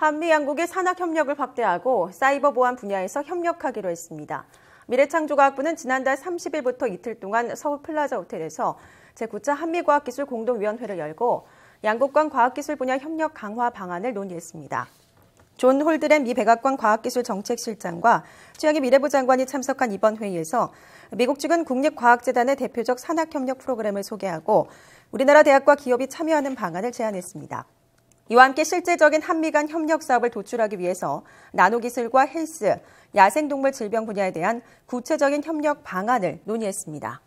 한미 양국의 산학 협력을 확대하고 사이버 보안 분야에서 협력하기로 했습니다. 미래창조과학부는 지난달 30일부터 이틀 동안 서울 플라자 호텔에서 제9차 한미과학기술 공동위원회를 열고 양국 간 과학기술 분야 협력 강화 방안을 논의했습니다. 존 홀드렌 미 백악관 과학기술 정책실장과 최영희 미래부 장관이 참석한 이번 회의에서 미국 측은 국립과학재단의 대표적 산학협력 프로그램을 소개하고 우리나라 대학과 기업이 참여하는 방안을 제안했습니다. 이와 함께 실제적인 한미 간 협력 사업을 도출하기 위해서 나노기술과 헬스, 야생동물 질병 분야에 대한 구체적인 협력 방안을 논의했습니다.